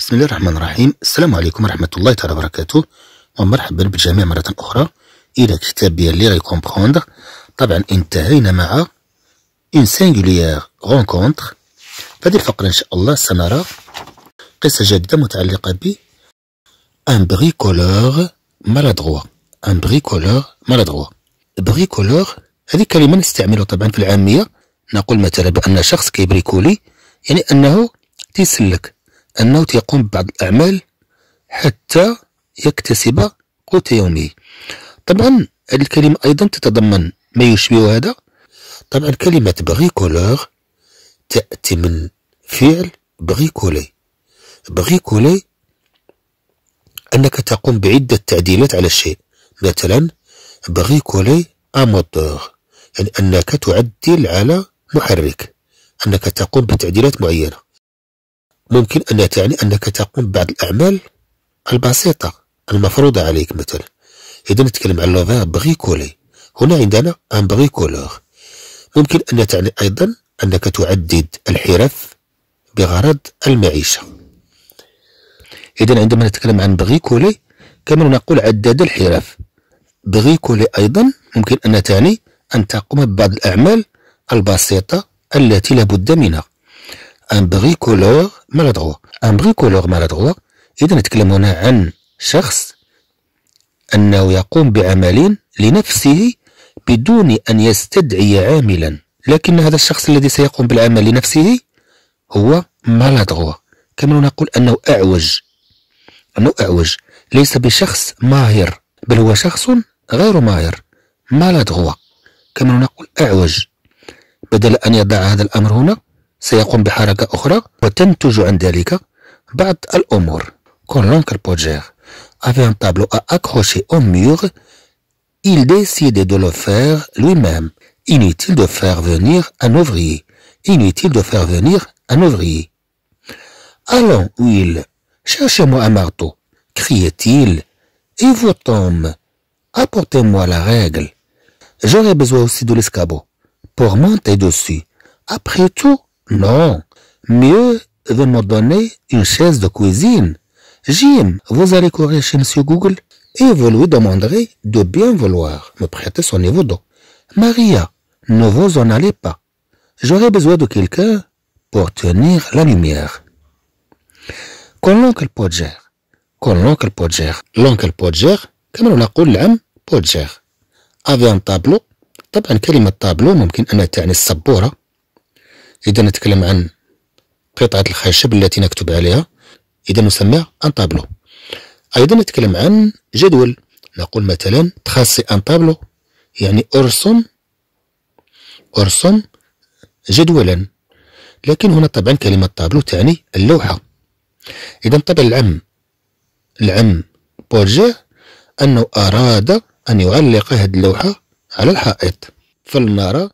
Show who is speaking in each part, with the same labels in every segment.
Speaker 1: بسم الله الرحمن الرحيم السلام عليكم ورحمة الله تعالى وبركاته ومرحبا بالجميع مرة أخرى إلى ديال لي كومبخوند طبعا انتهينا مع إن سينغوليير غونكونتخ في الفقرة إن شاء الله سنرى قصة جديدة متعلقة ب أن بغيكولوغ مالادروا أن بغيكولوغ مالادروا بغيكولوغ هذه كلمة نستعملها طبعا في العامية نقول مثلا بأن شخص كيبريكولي يعني أنه تيسلك أنه تيقوم ببعض الأعمال حتى يكتسب قوت يومه طبعا هذه الكلمة أيضا تتضمن ما يشبه هذا طبعا كلمة بغيكولور تأتي من فعل بغيكولي بغيكولي أنك تقوم بعدة تعديلات على الشيء مثلا بغيكولي أموتور يعني أنك تعدل على محرك أنك تقوم بتعديلات معينة ممكن أنها تعني أنك تقوم بعض الأعمال البسيطة المفروضة عليك مثلا إذا نتكلم عن لوفا بغيكولي هنا عندنا أن بغيكولوغ ممكن أن تعني أيضا أنك تعدد الحرف بغرض المعيشة إذا عندما نتكلم عن بغيكولي كما نقول عدد الحرف بغيكولي أيضا ممكن أن تعني أن تقوم ببعض الأعمال البسيطة التي لابد منها ان بريكولور مالادرو ان بريكولور مالادرو اذا نتكلم هنا عن شخص انه يقوم بعمل لنفسه بدون ان يستدعي عاملا لكن هذا الشخص الذي سيقوم بالعمل لنفسه هو مالادرو كما نقول انه اعوج انه اعوج ليس بشخص ماهر بل هو شخص غير ماهر مالادرو كما نقول اعوج بدل ان يضع هذا الامر هنا سيقوم بحركة أخرى avait un tableau à accrocher au mur, il décidait de le faire lui-même. Inutile de faire venir un ouvrier. Inutile de faire venir un ouvrier. Allons, Will, cherchez-moi un marteau, criait-il, et vous tombe Apportez-moi la règle. J'aurai besoin aussi de l'escabeau pour monter dessus. Après tout, non, mieux de me donner une chaise de cuisine. Jim, vous allez courir chez Monsieur Google et vous lui demanderez de bien vouloir me prêter son niveau d'eau. Maria, ne vous en allez pas. J'aurai besoin de quelqu'un pour tenir la lumière. Quand l'oncle Podger, quand l'oncle Podger, l'oncle Podger, comme on l'appelle l'âme, Podger, avait un tableau, طبعا كلمة طابلو ممكن un تعني السبورة إذا نتكلم عن قطعة الخشب التي نكتب عليها إذا نسميها أن طابلو أيضا نتكلم عن جدول نقول مثلا تخاصي أن طابلو يعني أرسم أرسم جدولا لكن هنا طبعا كلمة طابلو تعني اللوحة إذا طبعا العم العم بورجيه أنه أراد أن يعلق هذه اللوحة على الحائط فلنرى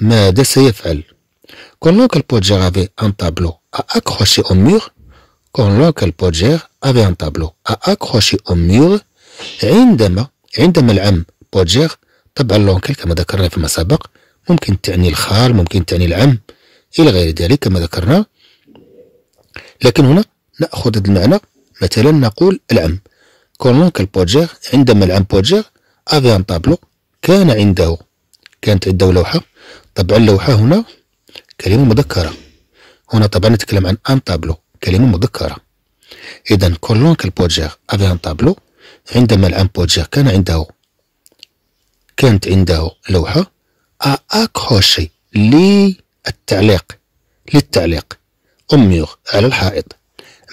Speaker 1: ماذا سيفعل Quand l'oncle Podger avait un tableau à accrocher au mur, quand l'oncle Podger avait un tableau à accrocher au mur, عندما عندما العم بودجر طبعا لونكل كما ذكرنا فيما سبق ممكن تعني الخال ممكن تعني العم إلى غير ذلك كما ذكرنا لكن هنا نأخذ هذا المعنى مثلا نقول العم كون لونكل بودجير عندما العم بودجر أفي ان طابلو كان عنده كانت عنده لوحة طبعا اللوحة هنا كلمة مذكرة هنا طبعا نتكلم عن ان طابلو كلمة مذكرة إذا كولون كالبوجير أفي ان طابلو عندما الان بوجيغ كان عنده كانت عنده لوحة أكروشي للتعليق للتعليق أميغ على الحائط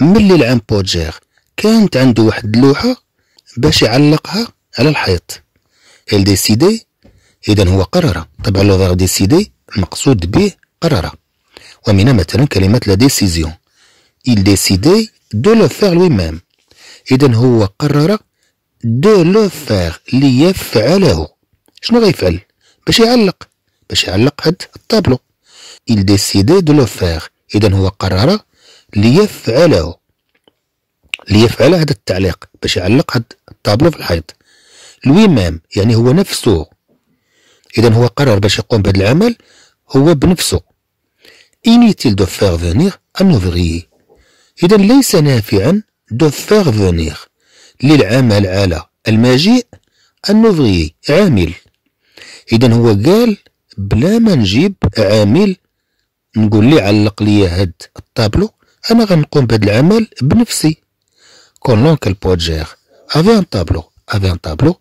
Speaker 1: ملي الان بوجيغ كانت عنده واحد اللوحة باش يعلقها على الحيط ال ديسيدي اذا هو قرر طبعا لو فيغ ديسيدي المقصود به قرر ومن مثلا كلمة لا ديسيزيون il ديسيدي de le faire lui-même إذا هو قرر دو لو فيغ ليفعله شنو غيفعل باش يعلق باش يعلق هاد الطابلو il ديسيدي de le faire إذا هو قرر ليفعله ليفعل هذا التعليق باش يعلق هاد الطابلو في الحيط لوي مام يعني هو نفسه إذا هو قرر باش يقوم بهذا العمل هو بنفسه inutile de faire venir un ouvrier. إذا ليس نافعا de faire venir للعمل على المجيء un ouvrier عامل. إذا هو قال بلا ما نجيب عامل نقول لي علق لي هاد الطابلو أنا غنقوم بهاد العمل بنفسي. كون لونك البوجير افي ان طابلو افي ان طابلو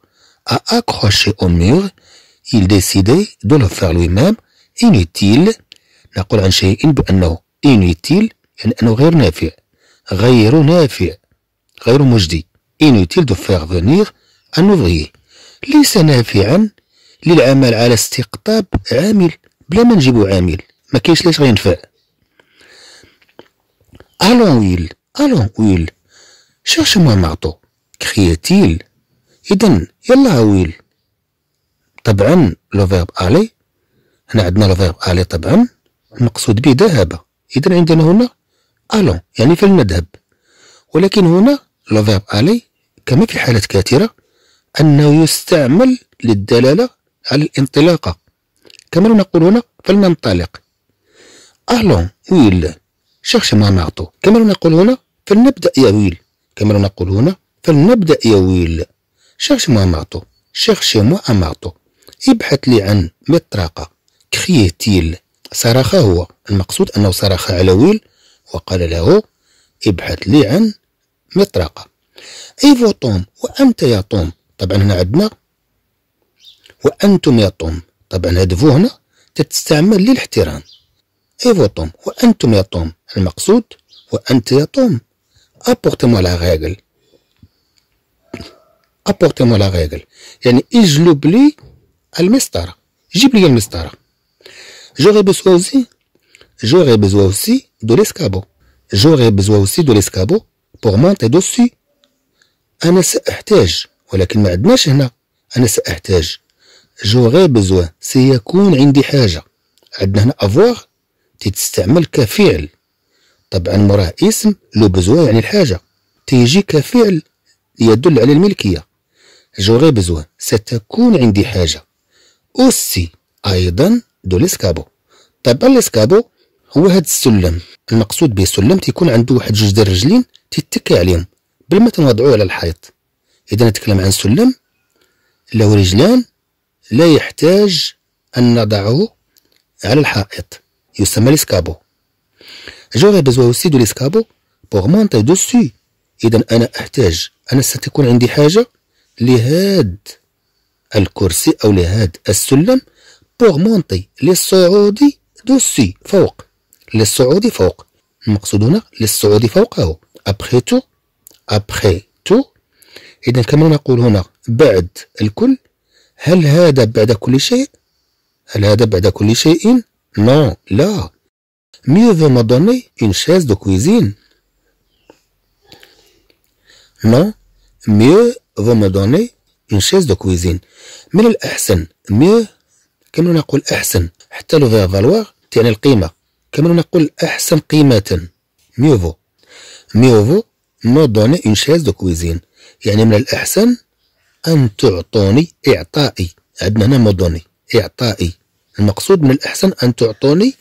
Speaker 1: ا اكروشي او مور il décidait de le faire lui-même inutile نقول عن شيء بأنه inutile يعني أنه غير نافع غير نافع غير مجدي inutile دو فيغ فونيغ أن ليس نافعا للعمل على استقطاب عامل بلا ما نجيبو عامل ما كاينش ليش غينفع الون ويل الون ويل cherche moi marteau criait-il اذا يلا ويل طبعا لو فيرب الي هنا عندنا لو فيرب الي طبعا المقصود به ذهب إذا عندنا هنا ألون يعني فلنذهب ولكن هنا لافيرب ألي كما في حالات كثيرة أنه يستعمل للدلالة على الانطلاقة كما نقول هنا فلننطلق ألون ويل شخش ما معطو كما نقول هنا فلنبدأ يا ويل كما نقول هنا فلنبدأ يا ويل شخش ما معطو شخش ما معطو ابحث لي عن مطرقة كخيتيل صرخ هو المقصود أنه صرخ على ويل وقال له ابحث لي عن مطرقة ايفو توم وأنت يا طوم طبعا هنا عندنا وأنتم يا طوم طبعا هاد هنا تتستعمل للاحترام ايفو توم وأنتم يا طوم المقصود وأنت يا طوم مو لا غيغل ابورتي مو لا غيغل يعني اجلب لي المسطرة جيب لي المسطرة J'aurais besoin aussi, j'aurais besoin aussi de l'escabeau. J'aurais besoin aussi de l'escabeau pour monter dessus. أنا سأحتاج ولكن ما عندناش هنا أنا سأحتاج جوغي بزوا سيكون عندي حاجة عندنا هنا أفواغ تتستعمل كفعل طبعا مراه اسم لو بزوا يعني الحاجة تيجي كفعل يدل على الملكية جوغي بزوا ستكون عندي حاجة أوسي أيضا دو ليسكابو طيب الاسكابو هو هاد السلم المقصود به السلم تيكون عنده واحد جوج ديال الرجلين تيتكي عليهم بلا ما تنوضعوه على الحيط اذا نتكلم عن سلم له رجلان لا يحتاج ان نضعه على الحائط يسمى ليسكابو جوري بزوا اوسي دو ليسكابو بوغ مونتي دوسي اذا انا احتاج انا ستكون عندي حاجه لهاد الكرسي او لهاد السلم مونتي للصعود دوسي فوق للصعود فوق المقصود هنا للصعود فوقه ابخي تو ابخي تو اذا كما نقول هنا بعد الكل هل هذا بعد كل شيء هل هذا بعد كل شيء نو لا ميو veut me إن une دو كويزين نو ميو mieux veut إن donner دو كويزين من الاحسن ميو كما نقول أحسن حتى لو فيها تعني القيمة كما نقول أحسن قيمة ميوفو ميوفو مو دوني اون شيز دو كويزين يعني من الأحسن أن تعطوني إعطائي عندنا هنا مو دوني إعطائي المقصود من الأحسن أن تعطوني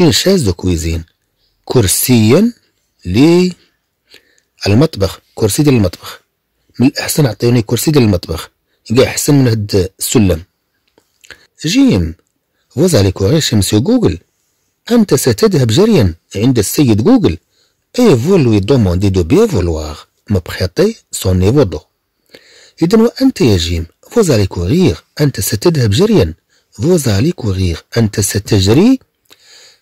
Speaker 1: اون شيز دو كويزين كرسيا للمطبخ كرسي ديال المطبخ من الأحسن عطيوني كرسي ديال المطبخ كاع أحسن من هاد السلم جيم غز عليك وعيش مسيو جوجل أنت ستذهب جريا عند السيد جوجل et vous lui demandez de bien vouloir me prêter son évodot. إذا وأنت يا جيم vous allez courir أنت ستذهب جريا vous allez courir أنت ستجري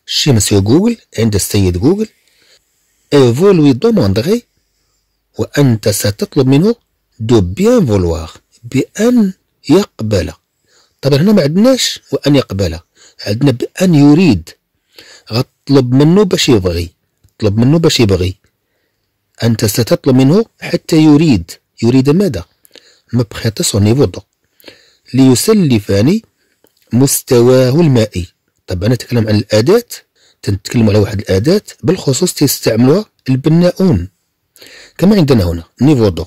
Speaker 1: chez مسيو جوجل عند السيد جوجل et vous lui demanderez وأنت ستطلب منه de bien vouloir بأن يقبل طبعا هنا ما عندناش وان يقبل عندنا بان يريد غطلب منه باش يبغي طلب منه باش يبغي انت ستطلب منه حتى يريد يريد ماذا نيفو دو ليسلفني مستواه المائي طبعا نتكلم عن الاداه تنتكلم على واحد الاداه بالخصوص تيستعملوها البناؤون كما عندنا هنا نيفو دو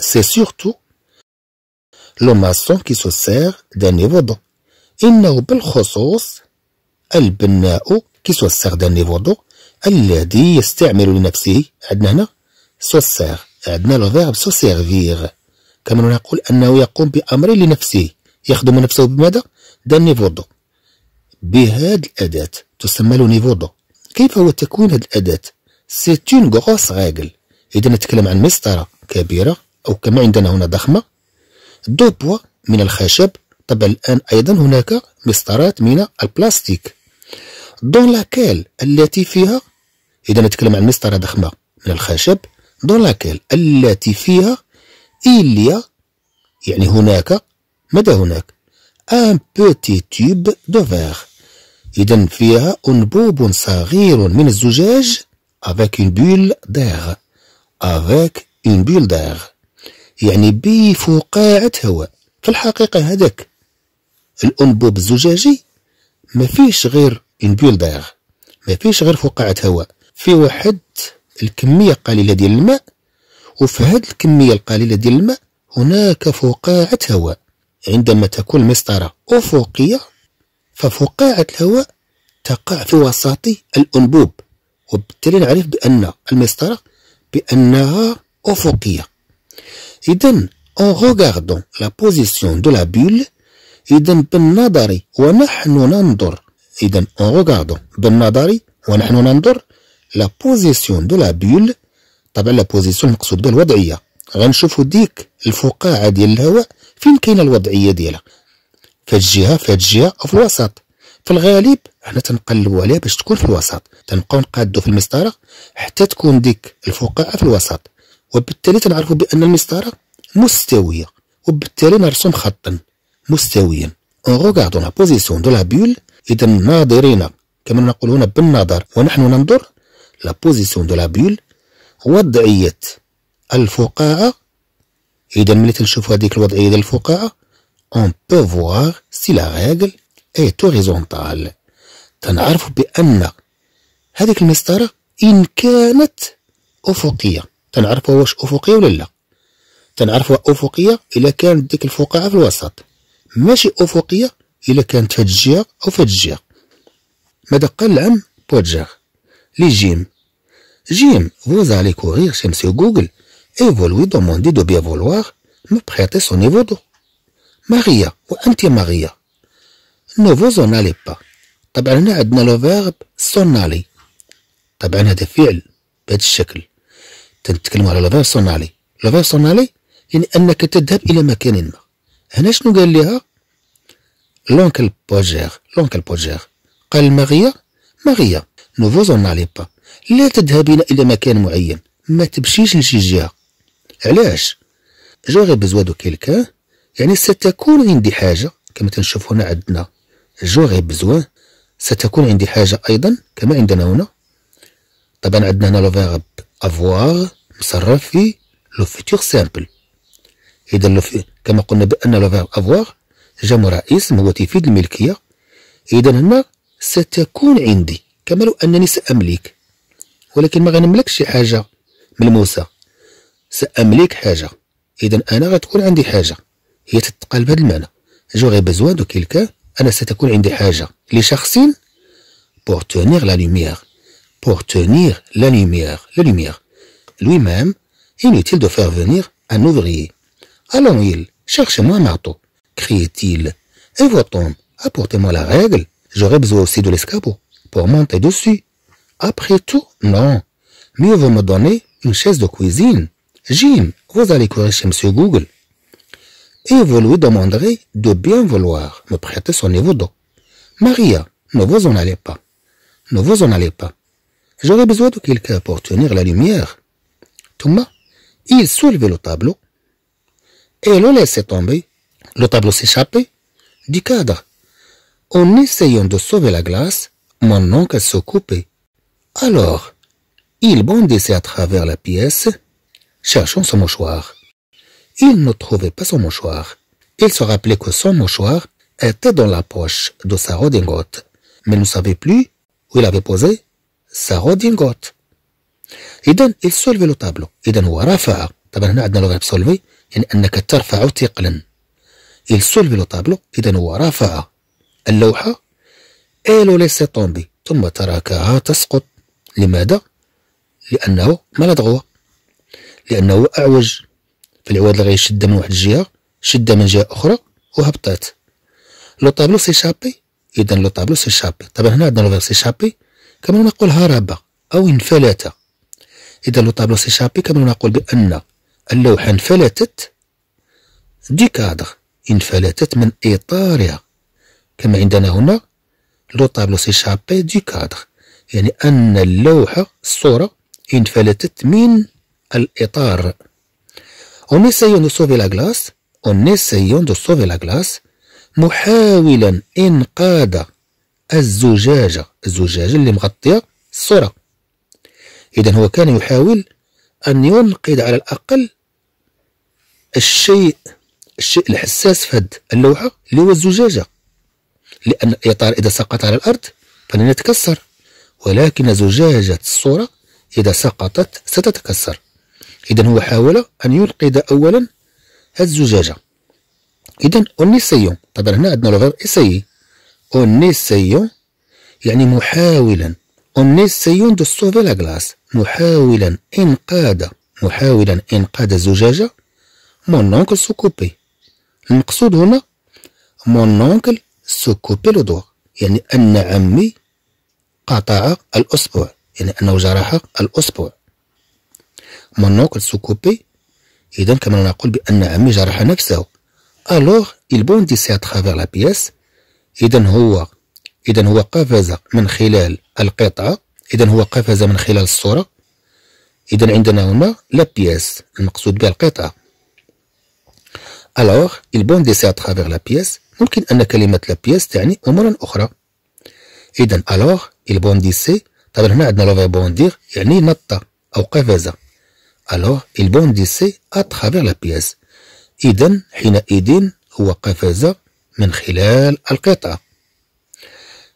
Speaker 1: سي سورتو لو ماسون لوماسون كيسوسيغ داني فودو إنه بالخصوص البناء كيسوسيغ داني فودو الذي يستعمل لنفسه عندنا هنا سو سير عندنا لو فيرب سيرفيغ كما نقول أنه يقوم بأمر لنفسه يخدم نفسه بماذا؟ داني فودو بهذه الأداة تسمى لو نيفودو كيف هو تكوين هذه الأداة؟ سي اون غروس راجل إذا نتكلم عن مسطرة كبيرة أو كما عندنا هنا ضخمة دو بوا من الخشب طبعا الآن أيضا هناك مسطرات من البلاستيك دون لاكيل التي فيها إذا نتكلم عن مسطرة ضخمة من الخشب دون لاكيل التي فيها إليا يعني هناك ماذا هناك ان بوتي تيوب دو فيغ إذا فيها أنبوب صغير من الزجاج افيك اون بول دير افيك اون بول دير يعني بفقاعة هواء في الحقيقة هذاك الأنبوب الزجاجي ما فيش غير انبول داغ ما فيش غير فقاعة هواء في واحد الكمية قليلة ديال الماء وفي هذه الكمية القليلة ديال الماء هناك فقاعة هواء عندما تكون المسطرة أفقية ففقاعة الهواء تقع في وسط الأنبوب وبالتالي نعرف بأن المسطرة بأنها أفقية إذن en regardant la position de la bulle إذا بالنظر ونحن ننظر إذن en regardant بالنظر ونحن ننظر لا بوزيسيون دو la bulle طبعا لا بوزيسيون المقصود بها الوضعيه غنشوفو ديك الفقاعه ديال الهواء فين كاينه الوضعيه ديالها في الجهه في الجهه او في الوسط في الغالب حنا تنقلبو عليها باش تكون في الوسط تنبقاو نقادو في المسطره حتى تكون ديك الفقاعه في الوسط وبالتالي تنعرفوا بان المسطره مستويه وبالتالي نرسم خطا مستويا نغوكاردو لا بوزيسيون دو لا بول اذا ناظرين كما نقول هنا بالنظر ونحن ننظر لا بوزيسيون دو لا بول وضعيه الفقاعه اذا ملي تنشوفوا هذيك الوضعيه ديال الفقاعه اون بو فوار سي لا ريغل اي هوريزونتال تنعرفوا بان هذيك المسطره ان كانت افقيه تنعرفوا واش افقيه ولا لا تنعرفوا افقيه الا كانت ديك الفقاعه في الوسط ماشي افقيه الا كانت في الجهه او في الجهه ماذا قال العم بوجاغ لي جيم جيم vous allez courir chez monsieur Google et vous lui demander de bien vouloir me prêter son niveau d'eau. ماريا وانت ماريا نو vous en allez pas طبعا هنا عندنا لو فيرب سونالي طبعا هذا فعل بهذا الشكل تتكلم على لافير سونالي لافير سونالي يعني انك تذهب الى مكان ما هنا شنو قال لها لونكل بوجير لونكل بوجير قال ماغيا ماغيا نوفو زونالي با لا تذهبين الى مكان معين ما تمشيش لشي جهه علاش جوغي بزوا دو كيلكان يعني ستكون عندي حاجه كما تنشوف هنا عندنا جوغي بزوا ستكون عندي حاجه ايضا كما عندنا هنا طبعا عندنا هنا لو فيرب افوار مصرف في لو فيتور سامبل اذا في... كما قلنا بان لو فيرب افوار جمع اسم هو تفيد الملكيه اذا هنا ستكون عندي كما لو انني ساملك ولكن ما غنملكش شي حاجه ملموسه ساملك حاجه اذا انا غتكون عندي حاجه هي تتقال بهذا المعنى جوغي بزوان دو كيلكان انا ستكون عندي حاجه لشخص بور تونيغ لا لوميير pour tenir la lumière, la lumière. Lui-même, inutile de faire venir un ouvrier. Allons-y, cherchez-moi un marteau, criait-il. Et votre apportez-moi la règle, j'aurai besoin aussi de l'escabeau pour monter dessus. Après tout, non. Mieux vaut me donner une chaise de cuisine. Jim, vous allez courir chez Monsieur Google. Et vous lui demanderez de bien vouloir me prêter son niveau d'eau. Maria, ne vous en allez pas. Ne vous en allez pas. J'aurais besoin de quelqu'un pour tenir la lumière. Thomas, il soulevait le tableau et le laissait tomber. Le tableau s'échappait du cadre. En essayant de sauver la glace, maintenant qu'elle se coupait. Alors, il bondissait à travers la pièce, cherchant son mouchoir. Il ne trouvait pas son mouchoir. Il se rappelait que son mouchoir était dans la poche de sa redingote, mais ne savait plus où il avait posé ساغودين جوت اذا سولفي لو طابلو اذا هو رفع طبعا هنا عندنا لوغاريتم سولفي يعني انك ترفع ثقلا سولفي لو طابلو اذا هو رفع اللوحه إلو ليسي طومبي ثم تركها تسقط لماذا لانه ما لا لانه اعوج فالعواد اللي غيشد من واحد الجهه شد من جهه اخرى وهبطات لو طابلو سي شابي اذا لو طابلو سي شابي طبعا هنا عندنا لو سي شابي كما نقول هرب أو انفلت إذا لو طابلو سي شابي كما نقول بأن اللوحة انفلتت دي كادر انفلتت من إطارها كما عندنا هنا لو طابلو سي شابي دي كادر يعني أن اللوحة الصورة انفلتت من الإطار اون essayant de sauver la glace, en essayant de sauver la glace, محاولا إنقاذ الزجاجة الزجاجة اللي مغطية الصورة إذا هو كان يحاول أن ينقد على الأقل الشيء الشيء الحساس في هاد اللوحة اللي هو الزجاجة لأن الإطار إذا سقط على الأرض فلن يتكسر ولكن زجاجة الصورة إذا سقطت ستتكسر إذا هو حاول أن ينقذ أولا هاد الزجاجة إذا أونيسيون طبعا هنا عندنا لو إيسيي essayant يعني محاولا en essayant de sauver la glace محاولا إنقاذ محاولا إنقاذ الزجاجة mon oncle se coupait المقصود هنا mon oncle se coupait le doigt يعني أن عمي قطع الأصبع يعني أنه جرح الأصبع mon oncle se coupait إذا كما نقول بأن عمي جرح نفسه alors il bondissait à travers la pièce إذا هو إذا هو قفز من خلال القطعة إذا هو قفز من خلال الصورة إذا عندنا هنا لا بياس المقصود بها القطعة Alors, il bondissait à travers la pièce. ممكن أن كلمة لا بياس تعني أمورا أخرى. إذا alors, il bondissait. طبعا هنا عندنا لو بوندير يعني نط أو قفز. Alors, il bondissait à travers la pièce. إذا حينئذ هو قفز من خلال القطة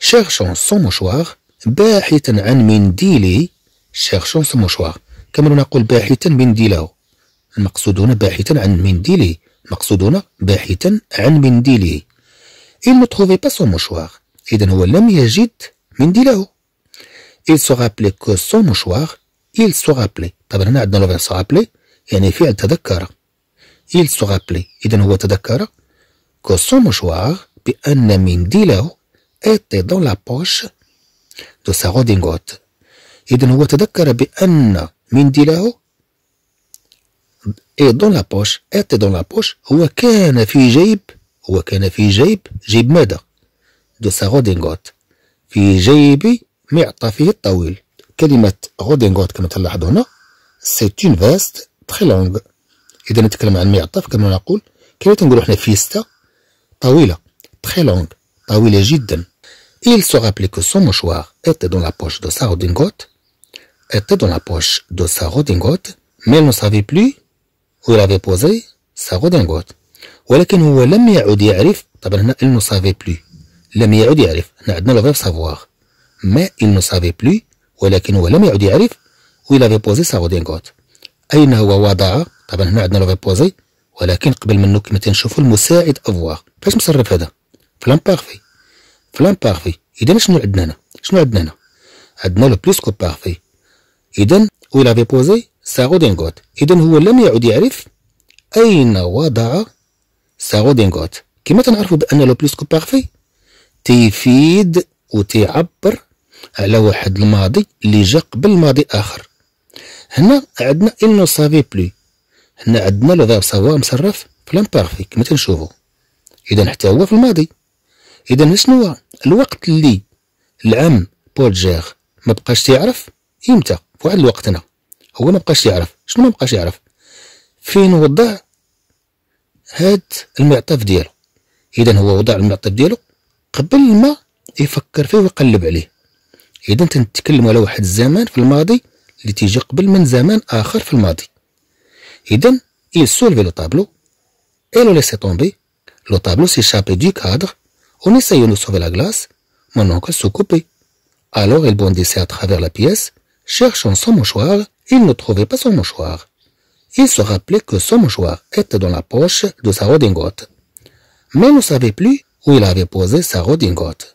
Speaker 1: شيرشون سون مشوار باحثا عن منديلي شيرشون سون مشوار كما نقول باحثا منديله هنا باحثا عن منديلي المقصود هنا باحثا عن منديلي il ne trouvait pas son mouchoir إذا هو لم يجد منديله il se rappelait que son mouchoir il se rappelait طبعا هنا عندنا لو se rappeler يعني فعل تذكر il se rappelait إذا هو تذكر que son mouchoir puis un ami dealer était dans la poche de sa redingote إذا هو تذكر بأن منديله إيه دون لابوش إتي دون لابوش هو كان في جيب هو كان في جيب جيب ماذا دو سا غودينغوت في جيب معطفه الطويل كلمة غودينغوت كما تلاحظ هنا سيت اون فيست تخي لونغ إذا نتكلم عن معطف كما نقول كيف تنقولو حنا فيستا طويلة ah très longue طويلة ah جدا il se rappelait que son mouchoir était dans la poche de sa redingote était dans la poche de sa redingote mais il ne savait plus où il avait posé sa redingote ولكن هو لم يعد يعرف طبعا هنا il ne savait plus لم يعد يعرف هنا عندنا le savoir mais il ne savait plus ولكن هو لم يعد يعرف où il avait posé sa redingote اين هو وضع طبعا هنا عندنا le verbe poser ولكن قبل منه كما تنشوفوا المساعد avoir. علاش مصرف هذا فلان بارفي فلان بارفي اذا شنو عندنا هنا شنو عندنا هنا عندنا لو بلوس كو بارفي اذا لافي بوزي ساغودينغوت اذا هو لم يعد يعرف اين وضع ساغودينغوت كما تنعرفوا بان لو بلوس كو بارفي تيفيد وتعبر على واحد الماضي اللي جا قبل ماضي اخر هنا عندنا انو سافي بلو هنا عندنا لو فيرب سافوار مصرف في بارفي كما تنشوفوا اذا حتى هو في الماضي اذا شنو الوقت اللي العام بولجير ما بقاش تيعرف امتى في واحد الوقت هنا هو ما بقاش يعرف شنو ما بقاش يعرف فين وضع هاد المعطف ديالو اذا هو وضع المعطف ديالو قبل ما يفكر فيه ويقلب عليه اذا تنتكلم على واحد الزمان في الماضي اللي تيجي قبل من زمان اخر في الماضي اذا il لو طابلو اي لو le طومبي Le tableau s'échappait du cadre. On essayait de sauver la glace. Mon oncle se coupait. Alors il bondissait à travers la pièce, cherchant son mouchoir. Il ne trouvait pas son mouchoir. Il se rappelait que son mouchoir était dans la poche de sa redingote. Mais ne savait plus où il avait posé sa redingote.